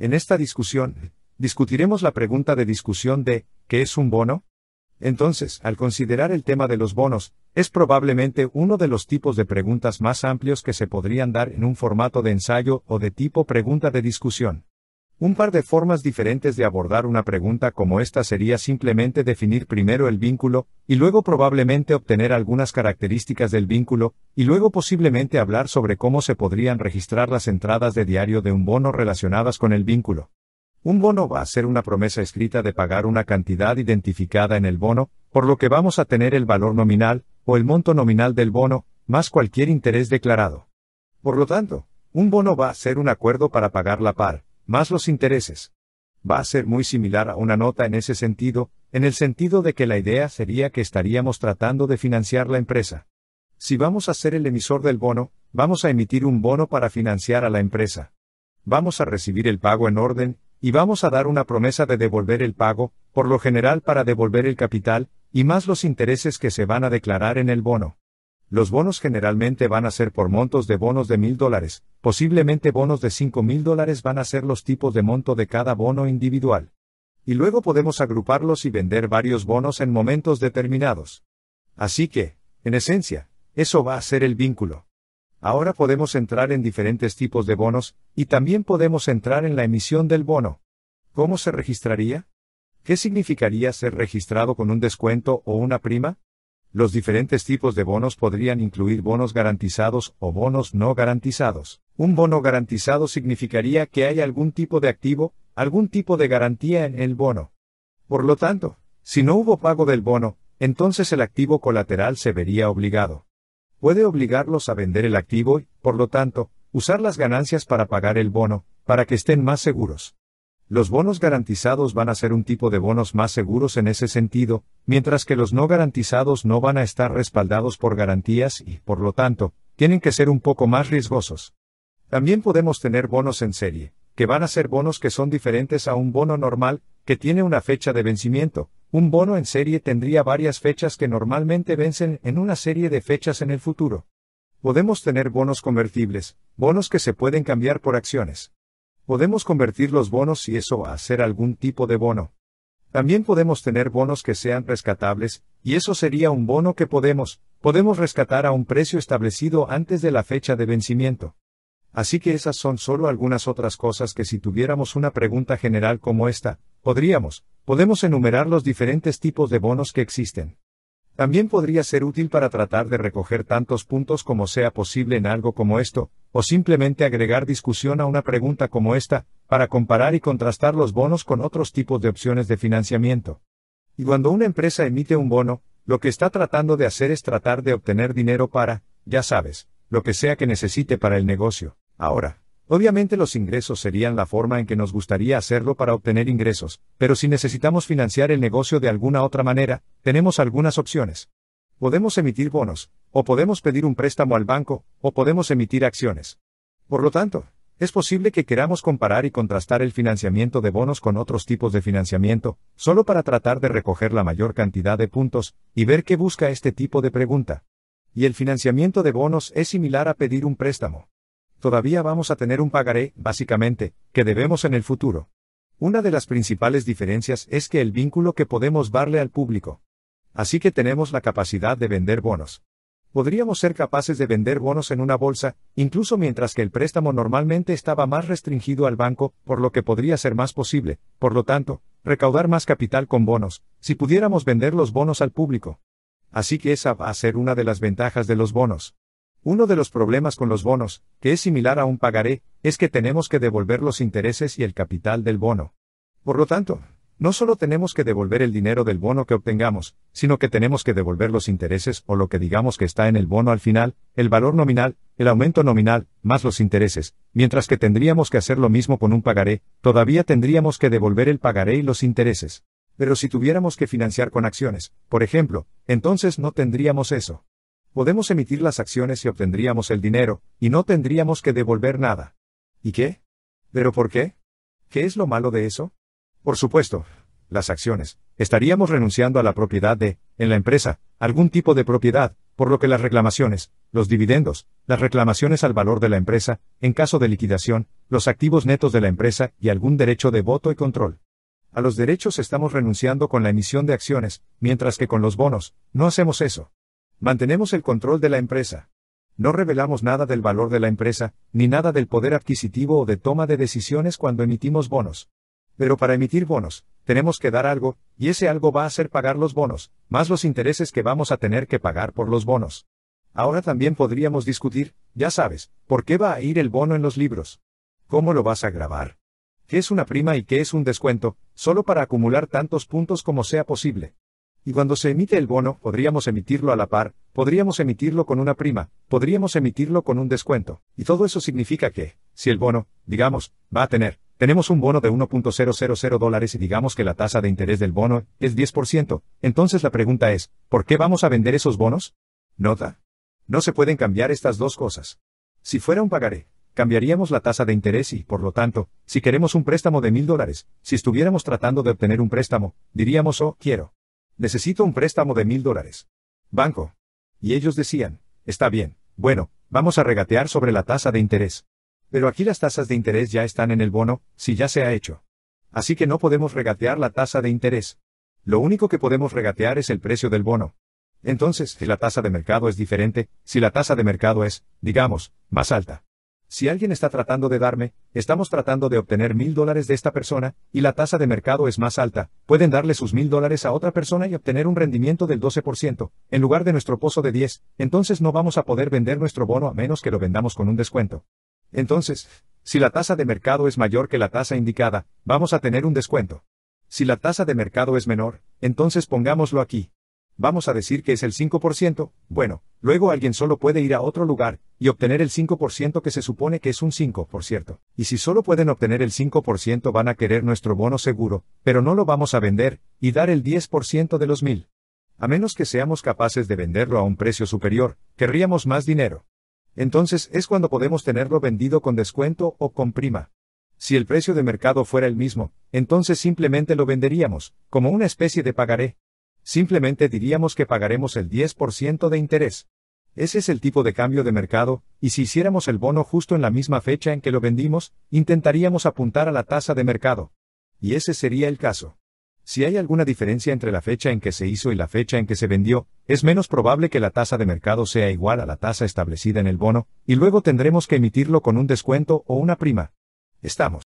En esta discusión, discutiremos la pregunta de discusión de ¿qué es un bono? Entonces, al considerar el tema de los bonos, es probablemente uno de los tipos de preguntas más amplios que se podrían dar en un formato de ensayo o de tipo pregunta de discusión. Un par de formas diferentes de abordar una pregunta como esta sería simplemente definir primero el vínculo, y luego probablemente obtener algunas características del vínculo, y luego posiblemente hablar sobre cómo se podrían registrar las entradas de diario de un bono relacionadas con el vínculo. Un bono va a ser una promesa escrita de pagar una cantidad identificada en el bono, por lo que vamos a tener el valor nominal, o el monto nominal del bono, más cualquier interés declarado. Por lo tanto, un bono va a ser un acuerdo para pagar la par, más los intereses. Va a ser muy similar a una nota en ese sentido, en el sentido de que la idea sería que estaríamos tratando de financiar la empresa. Si vamos a ser el emisor del bono, vamos a emitir un bono para financiar a la empresa. Vamos a recibir el pago en orden, y vamos a dar una promesa de devolver el pago, por lo general para devolver el capital, y más los intereses que se van a declarar en el bono. Los bonos generalmente van a ser por montos de bonos de mil dólares, posiblemente bonos de cinco mil dólares van a ser los tipos de monto de cada bono individual. Y luego podemos agruparlos y vender varios bonos en momentos determinados. Así que, en esencia, eso va a ser el vínculo. Ahora podemos entrar en diferentes tipos de bonos, y también podemos entrar en la emisión del bono. ¿Cómo se registraría? ¿Qué significaría ser registrado con un descuento o una prima? Los diferentes tipos de bonos podrían incluir bonos garantizados o bonos no garantizados. Un bono garantizado significaría que hay algún tipo de activo, algún tipo de garantía en el bono. Por lo tanto, si no hubo pago del bono, entonces el activo colateral se vería obligado. Puede obligarlos a vender el activo y, por lo tanto, usar las ganancias para pagar el bono, para que estén más seguros. Los bonos garantizados van a ser un tipo de bonos más seguros en ese sentido, mientras que los no garantizados no van a estar respaldados por garantías y, por lo tanto, tienen que ser un poco más riesgosos. También podemos tener bonos en serie, que van a ser bonos que son diferentes a un bono normal, que tiene una fecha de vencimiento. Un bono en serie tendría varias fechas que normalmente vencen en una serie de fechas en el futuro. Podemos tener bonos convertibles, bonos que se pueden cambiar por acciones. Podemos convertir los bonos y eso a ser algún tipo de bono. También podemos tener bonos que sean rescatables, y eso sería un bono que podemos, podemos rescatar a un precio establecido antes de la fecha de vencimiento. Así que esas son solo algunas otras cosas que si tuviéramos una pregunta general como esta, podríamos, podemos enumerar los diferentes tipos de bonos que existen. También podría ser útil para tratar de recoger tantos puntos como sea posible en algo como esto, o simplemente agregar discusión a una pregunta como esta, para comparar y contrastar los bonos con otros tipos de opciones de financiamiento. Y cuando una empresa emite un bono, lo que está tratando de hacer es tratar de obtener dinero para, ya sabes, lo que sea que necesite para el negocio. Ahora, obviamente los ingresos serían la forma en que nos gustaría hacerlo para obtener ingresos, pero si necesitamos financiar el negocio de alguna otra manera, tenemos algunas opciones. Podemos emitir bonos, o podemos pedir un préstamo al banco, o podemos emitir acciones. Por lo tanto, es posible que queramos comparar y contrastar el financiamiento de bonos con otros tipos de financiamiento, solo para tratar de recoger la mayor cantidad de puntos, y ver qué busca este tipo de pregunta. Y el financiamiento de bonos es similar a pedir un préstamo. Todavía vamos a tener un pagaré, básicamente, que debemos en el futuro. Una de las principales diferencias es que el vínculo que podemos darle al público. Así que tenemos la capacidad de vender bonos podríamos ser capaces de vender bonos en una bolsa, incluso mientras que el préstamo normalmente estaba más restringido al banco, por lo que podría ser más posible, por lo tanto, recaudar más capital con bonos, si pudiéramos vender los bonos al público. Así que esa va a ser una de las ventajas de los bonos. Uno de los problemas con los bonos, que es similar a un pagaré, es que tenemos que devolver los intereses y el capital del bono. Por lo tanto, no solo tenemos que devolver el dinero del bono que obtengamos, sino que tenemos que devolver los intereses o lo que digamos que está en el bono al final, el valor nominal, el aumento nominal, más los intereses, mientras que tendríamos que hacer lo mismo con un pagaré, todavía tendríamos que devolver el pagaré y los intereses. Pero si tuviéramos que financiar con acciones, por ejemplo, entonces no tendríamos eso. Podemos emitir las acciones y obtendríamos el dinero, y no tendríamos que devolver nada. ¿Y qué? ¿Pero por qué? ¿Qué es lo malo de eso? Por supuesto, las acciones, estaríamos renunciando a la propiedad de, en la empresa, algún tipo de propiedad, por lo que las reclamaciones, los dividendos, las reclamaciones al valor de la empresa, en caso de liquidación, los activos netos de la empresa y algún derecho de voto y control. A los derechos estamos renunciando con la emisión de acciones, mientras que con los bonos, no hacemos eso. Mantenemos el control de la empresa. No revelamos nada del valor de la empresa, ni nada del poder adquisitivo o de toma de decisiones cuando emitimos bonos. Pero para emitir bonos, tenemos que dar algo, y ese algo va a ser pagar los bonos, más los intereses que vamos a tener que pagar por los bonos. Ahora también podríamos discutir, ya sabes, por qué va a ir el bono en los libros. ¿Cómo lo vas a grabar? ¿Qué es una prima y qué es un descuento, solo para acumular tantos puntos como sea posible? Y cuando se emite el bono, podríamos emitirlo a la par, podríamos emitirlo con una prima, podríamos emitirlo con un descuento. Y todo eso significa que, si el bono, digamos, va a tener tenemos un bono de 1.000 dólares y digamos que la tasa de interés del bono es 10%, entonces la pregunta es, ¿por qué vamos a vender esos bonos? Nota. No se pueden cambiar estas dos cosas. Si fuera un pagaré, cambiaríamos la tasa de interés y, por lo tanto, si queremos un préstamo de mil dólares, si estuviéramos tratando de obtener un préstamo, diríamos, oh, quiero. Necesito un préstamo de mil dólares. Banco. Y ellos decían, está bien, bueno, vamos a regatear sobre la tasa de interés. Pero aquí las tasas de interés ya están en el bono, si ya se ha hecho. Así que no podemos regatear la tasa de interés. Lo único que podemos regatear es el precio del bono. Entonces, si la tasa de mercado es diferente, si la tasa de mercado es, digamos, más alta. Si alguien está tratando de darme, estamos tratando de obtener mil dólares de esta persona, y la tasa de mercado es más alta, pueden darle sus mil dólares a otra persona y obtener un rendimiento del 12%, en lugar de nuestro pozo de 10, entonces no vamos a poder vender nuestro bono a menos que lo vendamos con un descuento. Entonces, si la tasa de mercado es mayor que la tasa indicada, vamos a tener un descuento. Si la tasa de mercado es menor, entonces pongámoslo aquí. Vamos a decir que es el 5%, bueno, luego alguien solo puede ir a otro lugar y obtener el 5% que se supone que es un 5, por cierto. Y si solo pueden obtener el 5% van a querer nuestro bono seguro, pero no lo vamos a vender, y dar el 10% de los 1000. A menos que seamos capaces de venderlo a un precio superior, querríamos más dinero entonces es cuando podemos tenerlo vendido con descuento o con prima. Si el precio de mercado fuera el mismo, entonces simplemente lo venderíamos, como una especie de pagaré. Simplemente diríamos que pagaremos el 10% de interés. Ese es el tipo de cambio de mercado, y si hiciéramos el bono justo en la misma fecha en que lo vendimos, intentaríamos apuntar a la tasa de mercado. Y ese sería el caso. Si hay alguna diferencia entre la fecha en que se hizo y la fecha en que se vendió, es menos probable que la tasa de mercado sea igual a la tasa establecida en el bono, y luego tendremos que emitirlo con un descuento o una prima. Estamos